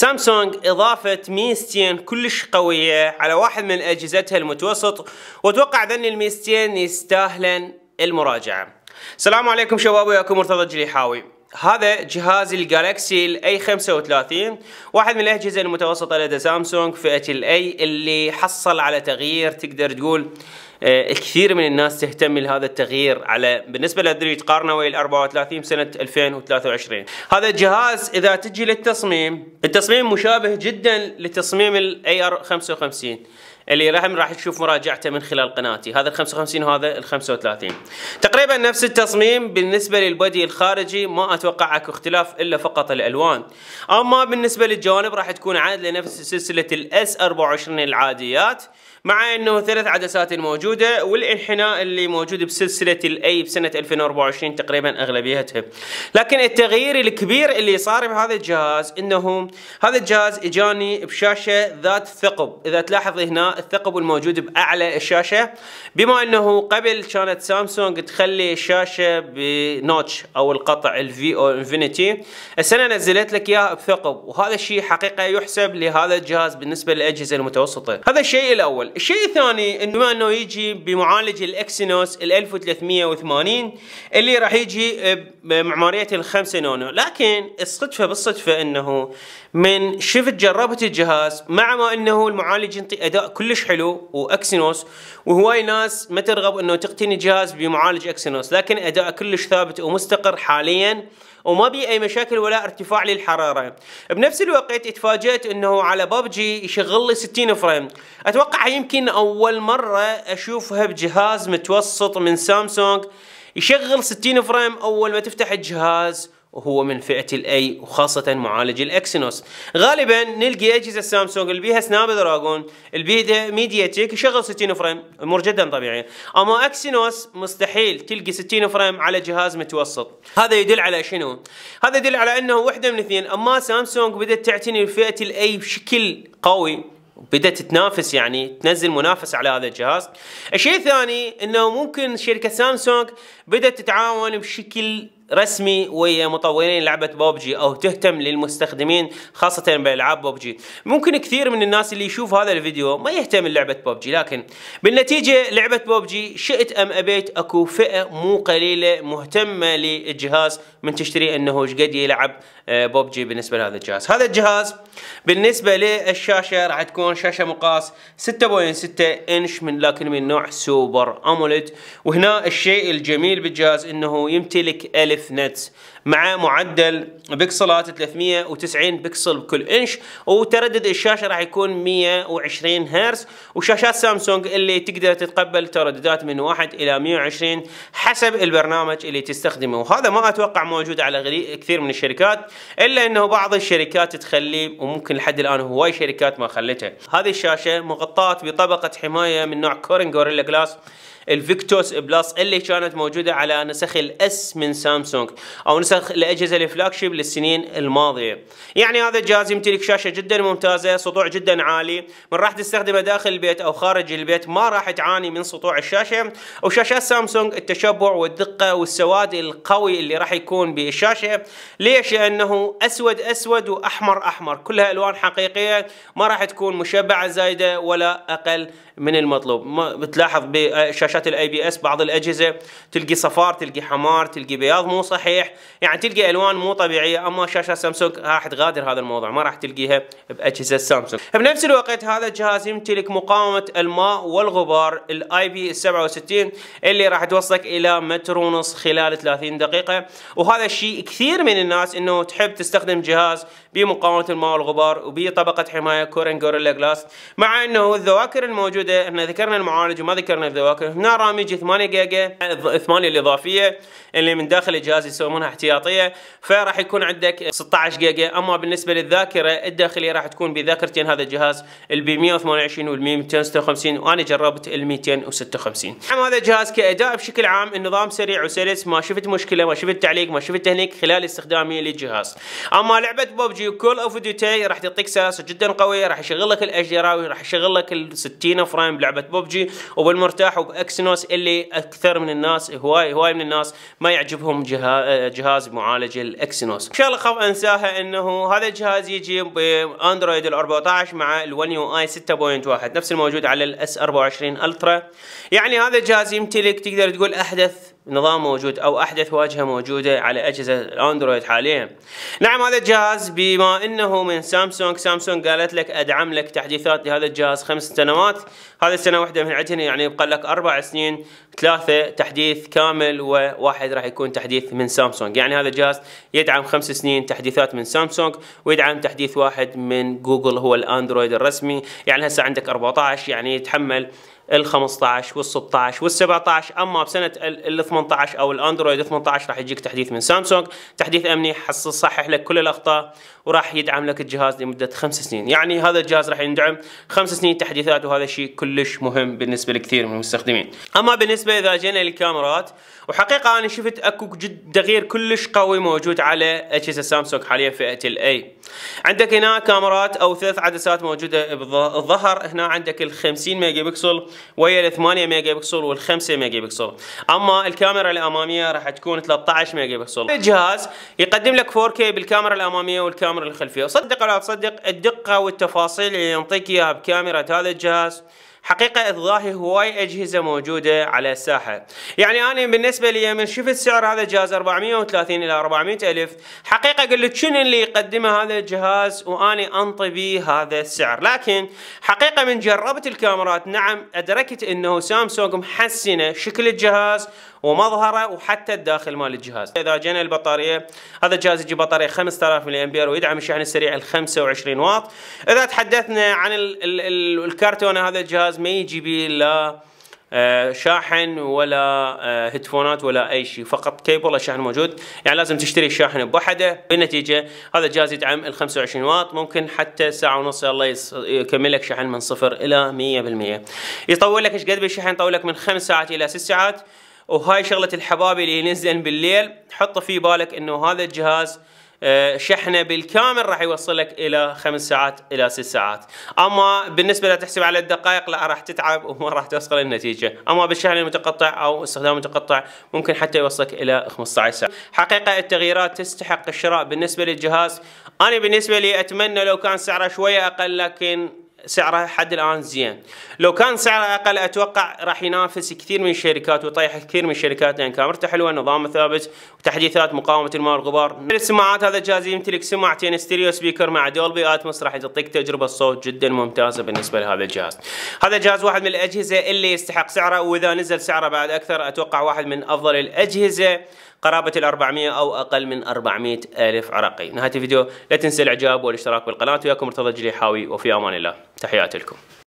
سامسونج اضافت ميزتين كلش قوية على واحد من اجهزتها المتوسط واتوقع ذن الميزتين يستاهلن المراجعة. السلام عليكم شباب وياكم مرتضى الجليحاوي. هذا جهاز الجالكسي الاي 35 واحد من الاجهزة المتوسطة لدى سامسونج فئة الاي اللي حصل على تغيير تقدر تقول آه، كثير من الناس تهتم لهذا التغيير على بالنسبه للتدريج قارنه ويا ال 34 سنه 2023 هذا الجهاز اذا تجي للتصميم التصميم مشابه جدا لتصميم الاي ار 55 اللي رحم راح تشوف مراجعته من خلال قناتي هذا ال 55 وهذا ال 35 تقريبا نفس التصميم بالنسبة للبودي الخارجي ما اتوقع اكو اختلاف الا فقط الالوان اما بالنسبة للجوانب راح تكون عادلة نفس سلسلة الاس 24 العاديات مع انه ثلاث عدسات موجودة والانحناء اللي موجود بسلسلة الاي بسنة 2024 تقريبا اغلبيتها لكن التغيير الكبير اللي صار بهذا الجهاز انه هذا الجهاز اجاني بشاشة ذات ثقب اذا تلاحظ هنا الثقب الموجود باعلى الشاشه بما انه قبل كانت سامسونج تخلي الشاشه بنوتش او القطع الفي او انفينيتي السنه نزلت لك اياها بثقب وهذا الشيء حقيقه يحسب لهذا الجهاز بالنسبه للاجهزه المتوسطه هذا الشيء الاول الشيء الثاني انه بما انه يجي بمعالج الاكسينوس ال 1380 اللي راح يجي بمعماريه ال 5 نانو لكن الصدفه بالصدفه انه من شفت جربت الجهاز مع ما انه المعالج ينطي اداء كل كلش حلو واكسينوس وهواي ناس ما ترغب انه تقتني جهاز بمعالج اكسينوس لكن اداء كلش ثابت ومستقر حاليا وما بي اي مشاكل ولا ارتفاع للحراره بنفس الوقت اتفاجئت انه على ببجي يشغل لي 60 فريم اتوقع يمكن اول مره اشوفها بجهاز متوسط من سامسونج يشغل 60 فريم اول ما تفتح الجهاز وهو من فئه الاي وخاصه معالج الاكسينوس غالبا نلقي اجهزه سامسونج اللي بيها سناب دراجون اللي بيها ميديا تيك يشغل 60 فريم امور جدا طبيعيه اما اكسينوس مستحيل تلقي 60 فريم على جهاز متوسط هذا يدل على شنو هذا يدل على انه وحده من اثنين اما سامسونج بدات تعتني بفئه الاي بشكل قوي بدأت تنافس يعني تنزل منافسة على هذا الجهاز الشيء الثاني انه ممكن شركة سامسونج بدأت تتعاون بشكل رسمي ويا مطورين لعبه بوبجي او تهتم للمستخدمين خاصه بالعاب بوبجي ممكن كثير من الناس اللي يشوف هذا الفيديو ما يهتم لعبه بوبجي لكن بالنتيجه لعبه بوبجي شئت ام ابيت اكو فئه مو قليله مهتمه للجهاز من تشتري انه ايش قد يلعب آه، بوبجي بالنسبه لهذا الجهاز هذا الجهاز بالنسبه للشاشه راح تكون شاشه مقاس 6.6 انش من لكن من نوع سوبر اموليد وهنا الشيء الجميل بالجهاز انه يمتلك 1.5 نت مع معدل بكسلات 390 بكسل بكل انش وتردد الشاشه راح يكون 120 هرتز وشاشات سامسونج اللي تقدر تتقبل ترددات من 1 الى 120 حسب البرنامج اللي تستخدمه وهذا ما اتوقع موجود على كثير من الشركات الا انه بعض الشركات تخليه وممكن لحد الان هواي شركات ما خلتها هذه الشاشه مغطاه بطبقه حمايه من نوع كورين غوريلا جلاس الفيكتوس بلس اللي كانت موجودة على نسخ الاس من سامسونج او نسخ الاجهزة شيب للسنين الماضية يعني هذا الجهاز يمتلك شاشة جدا ممتازة سطوع جدا عالي من راح تستخدمه داخل البيت او خارج البيت ما راح تعاني من سطوع الشاشة وشاشات سامسونج التشبع والدقة والسواد القوي اللي راح يكون بالشاشة ليش لانه اسود اسود واحمر احمر كلها الوان حقيقية ما راح تكون مشبعة زايدة ولا اقل من المطلوب ما بتلاحظ بشاشات شاشات الاي بي اس بعض الاجهزه تلقي صفار تلقي حمار تلقي بياض مو صحيح يعني تلقي الوان مو طبيعيه اما شاشه سامسونج راح تغادر هذا الموضوع ما راح تلقيها باجهزه سامسونج بنفس الوقت هذا الجهاز يمتلك مقاومه الماء والغبار الاي بي 67 اللي راح توصلك الى متر ونص خلال 30 دقيقه وهذا الشيء كثير من الناس انه تحب تستخدم جهاز بمقاومه الماء والغبار وبطبقه حمايه كورن جوريلا جلاس مع انه الذواكر الموجوده احنا ذكرنا المعالج وما ذكرنا الذواكر هنا رامج 8 جيجا 8 الاضافيه اللي من داخل الجهاز يسمونها احتياطيه فراح يكون عندك 16 جيجا اما بالنسبه للذاكره الداخليه راح تكون بذاكرتين هذا الجهاز البي 128 والبي 256 وانا جربت ال 256 نعم هذا الجهاز كاداء بشكل عام النظام سريع وسلس ما شفت مشكله ما شفت تعليق ما شفت تهنيك خلال استخدامي للجهاز اما لعبه ببجي كول اوف ديوتي راح تعطيك سلاسه جدا قويه راح يشغل لك الاجراوي راح يشغل لك ال 60 فريم بلعبه ببجي وبالمرتاح وباكس اكسينوس اللي اكثر من الناس هواي هواي من الناس ما يعجبهم جهاز معالج الاكسينوس ان شاء الله خاف انساها انه هذا الجهاز يجي باندرويد ال 14 مع الون يو اي 6.1 نفس الموجود على الاس 24 الترا يعني هذا الجهاز يمتلك تقدر تقول احدث نظام موجود او احدث واجهه موجوده على اجهزه الاندرويد حاليا. نعم هذا الجهاز بما انه من سامسونج، سامسونج قالت لك ادعم لك تحديثات لهذا الجهاز خمس سنوات، هذه السنه واحده من عندهن يعني يبقى لك اربع سنين ثلاثه تحديث كامل وواحد راح يكون تحديث من سامسونج، يعني هذا الجهاز يدعم خمس سنين تحديثات من سامسونج ويدعم تحديث واحد من جوجل هو الاندرويد الرسمي، يعني هسه عندك 14 يعني يتحمل ال 15 وال 16 وال 17 اما بسنه ال 18 او الاندرويد 18 راح يجيك تحديث من سامسونج تحديث امني صحح لك كل الاخطاء وراح يدعم لك الجهاز لمده خمس سنين يعني هذا الجهاز راح يندعم خمس سنين تحديثات وهذا الشيء كلش مهم بالنسبه لكثير من المستخدمين اما بالنسبه اذا جينا للكاميرات وحقيقه انا شفت اكو تغيير كلش قوي موجود على اجهزه سامسونج حاليا فئه الاي عندك هنا كاميرات او ثلاث عدسات موجوده بالظهر هنا عندك ال 50 ميجا بكسل ويا ال 8 ميجا بكسل وال 5 ميجا بكسل اما الكاميرا الاماميه راح تكون 13 ميجا بكسل الجهاز يقدم لك 4K بالكاميرا الاماميه والكاميرا الخلفيه صدق لا تصدق الدقه والتفاصيل اللي يعطيك اياها بكاميرا هذا الجهاز حقيقه اضاهي هواي اجهزه موجوده على الساحه يعني انا بالنسبه لي من شفت سعر هذا الجهاز 430 الى 400 الف حقيقه قلت شنو اللي يقدمه هذا الجهاز واني انطي به هذا السعر لكن حقيقه من جربت الكاميرات نعم ادركت انه سامسونج محسنه شكل الجهاز ومظهره وحتى الداخل مال الجهاز اذا جينا البطاريه هذا الجهاز يجي بطاريه 5000 ملي امبير ويدعم الشحن السريع ال 25 واط اذا تحدثنا عن الكرتونه هذا الجهاز الجهاز ما به لا اه، شاحن ولا هيدفونات اه، ولا اي شيء فقط كيبل الشاحن موجود يعني لازم تشتري الشاحن بوحده بالنتيجه هذا الجهاز يدعم ال 25 واط ممكن حتى ساعه ونص الله يكمل لك شحن من صفر الى 100% يطول لك ايش قد بالشحن يطول لك من خمس ساعات الى ست ساعات وهاي شغله الحبابي اللي ينزل بالليل حطه في بالك انه هذا الجهاز آه، شحنه بالكامل راح يوصلك الى خمس ساعات الى ست ساعات اما بالنسبه لتحسب على الدقائق لا راح تتعب وما راح توصل النتيجه، اما بالشحن المتقطع او استخدام متقطع ممكن حتى يوصلك الى 15 ساعه حقيقه التغييرات تستحق الشراء بالنسبه للجهاز انا بالنسبه لي اتمنى لو كان سعره شويه اقل لكن سعره حد الآن زين لو كان سعره أقل أتوقع راح ينافس كثير من الشركات ويطيح كثير من الشركات لأن كاميرته حلوة نظامه ثابت وتحديثات مقاومة الماء والغبار السماعات هذا الجهاز يمتلك سماعتين ستيريو سبيكر مع دولبي أتموس راح تعطيك تجربة صوت جدا ممتازة بالنسبة لهذا الجهاز هذا الجهاز واحد من الأجهزة اللي يستحق سعره وإذا نزل سعره بعد أكثر أتوقع واحد من أفضل الأجهزة قرابة ال 400 أو أقل من 400 ألف عراقي نهاية الفيديو لا تنسى الإعجاب والاشتراك بالقناة وياكم مرتضى جليحاوي وفي أمان الله تحياتي لكم